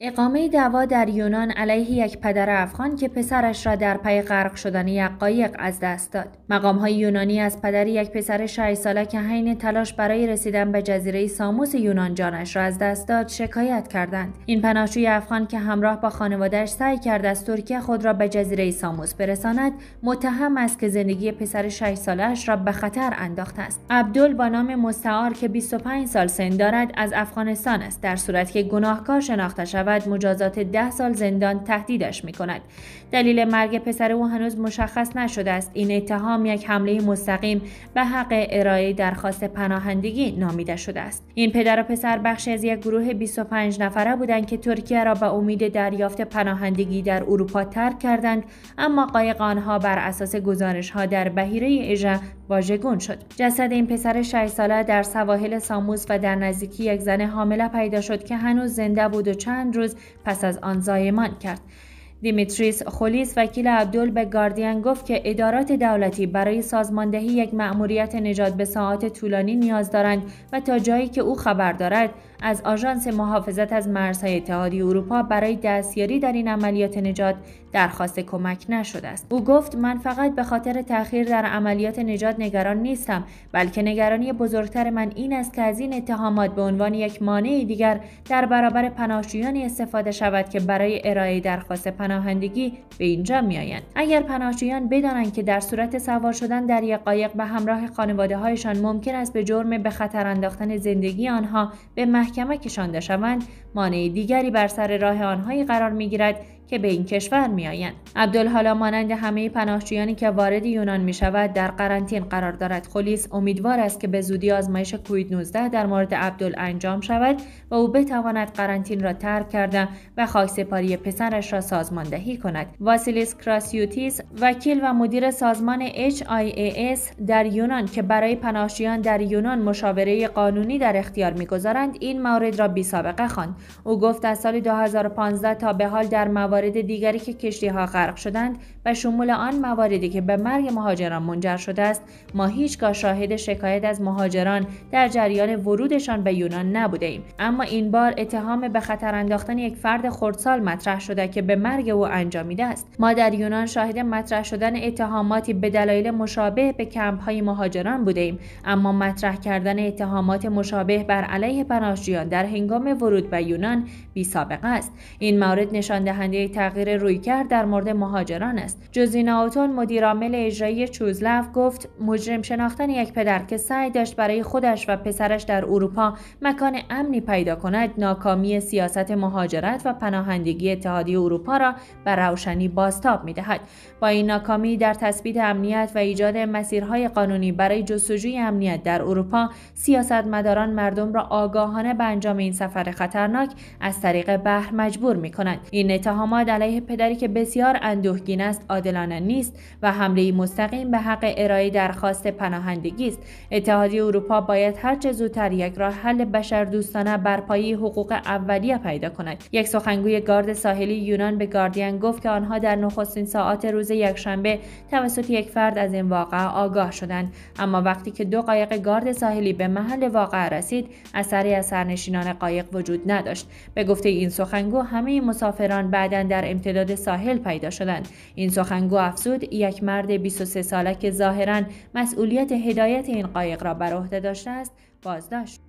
اقامه دعوا در یونان علیه یک پدر افغان که پسرش را در پی غرق شدن یک قایق از دست داد مقامهای یونانی از پدر یک پسر 6 ساله که حین تلاش برای رسیدن به جزیره ساموس یونان جانش را از دست داد شکایت کردند این پناهجوی افغان که همراه با خانوادهش سعی کرد از ترکیه خود را به جزیره ساموس برساند متهم است که زندگی پسر 6 سالهاش را به خطر انداخته است عبدل با نام مستعار که 25 سال سن دارد از افغانستان است در صورت که گناهکار شناخته شود مجازات ده سال زندان تهدیدش می کند. دلیل مرگ پسر او هنوز مشخص نشده است. این اتهام یک حمله مستقیم به حق ارائه درخواست پناهندگی نامیده شده است. این پدر و پسر بخشی از یک گروه 25 نفره بودند که ترکیه را به امید دریافت پناهندگی در اروپا ترک کردند اما قایق آنها بر اساس گزارش ها در بهیره اژه واژگون شد. جسد این پسر 6 ساله در سواحل ساموس و در نزدیکی یک زن حامله پیدا شد که هنوز زنده بود و چند روز پس از آن زایمان کرد دیمیتریس خولیس وکیل عبدول به گاردین گفت که ادارات دولتی برای سازماندهی یک مأموریت نجات به ساعات طولانی نیاز دارند و تا جایی که او خبر دارد از آژانس محافظت از مرزهای اتحادیه اروپا برای دستیاری در این عملیات نجات درخواست کمک نشده است او گفت من فقط به خاطر تأخیر در عملیات نجات نگران نیستم بلکه نگرانی بزرگتر من این است که از این اتهامات به عنوان یک مانع دیگر در برابر پناهجویانی استفاده شود که برای ارائه درخواست پناهندگی به اینجا میآیند اگر پناهجویان بدانند که در صورت سوار شدن در یک قایق به همراه خانواده هایشان ممکن است به جرم به خطر انداختن زندگی آنها به کمکشان شوند مانع دیگری بر سر راه آنهایی قرار می گیرد که به این کشور میآیند عبدالحالا مانند همه پناهجویانی که وارد یونان می شود در قرنطین قرار دارد خلیس امیدوار است که به زودی آزمایش کوید 19 در مورد عبدال انجام شود و او بتواند قرنطین را ترک کرده و خاکسپاری پسرش را سازماندهی کند واسیلیس کراسیوتیس وکیل و مدیر سازمان HIAS در یونان که برای پناهجویان در یونان مشاوره قانونی در اختیار میگذارند این مورد را بی سابقه خواند او گفت از سال 2015 تا به حال در موارد موارد دیگری که کشتی ها غرق شدند و شمول آن مواردی که به مرگ مهاجران منجر شده است ما هیچگاه شاهد شکایت از مهاجران در جریان ورودشان به یونان نبوده ایم اما این بار اتهام به خطر انداختن یک فرد خردسال مطرح شده که به مرگ او انجامیده است ما در یونان شاهد مطرح شدن اتهاماتی به دلایل مشابه به کمپ های مهاجران بوده ایم اما مطرح کردن اتهامات مشابه بر علیه پناهجویان در هنگام ورود به یونان بی سابقه است این مورد نشان دهنده تغییر تغییر رویکرد در مورد مهاجران است جوزینا اوتون مدیرعامل اجرایی چوزلف گفت مجرم شناختن یک پدر که سعی داشت برای خودش و پسرش در اروپا مکان امنی پیدا کند ناکامی سیاست مهاجرت و پناهندگی اتحادیه اروپا را به روشنی بازتاب میدهد با این ناکامی در تثبیت امنیت و ایجاد مسیرهای قانونی برای جستجوی امنیت در اروپا سیاستمداران مردم را آگاهانه به انجام این سفر خطرناک از طریق بهر مجبور می این اتهامات اعتماد علیه پدری که بسیار اندوهگین است عادلانه نیست و حمله مستقیم به حق ارائه درخواست پناهندگی است اتحادیه اروپا باید هرچه زودتر یک راه حل بشردوستانه بر پایه حقوق اولیه پیدا کند یک سخنگوی گارد ساحلی یونان به گاردین گفت که آنها در نخستین ساعات روز یکشنبه توسط یک فرد از این واقعه آگاه شدند اما وقتی که دو قایق گارد ساحلی به محل واقعه رسید اثری از سرنشینان قایق وجود نداشت به گفته این سخنگو همه مسافران بعدا در امتداد ساحل پیدا شدند این سخنگو افزود یک مرد 23 ساله که ظاهرا مسئولیت هدایت این قایق را بر عهده داشته است بازداشت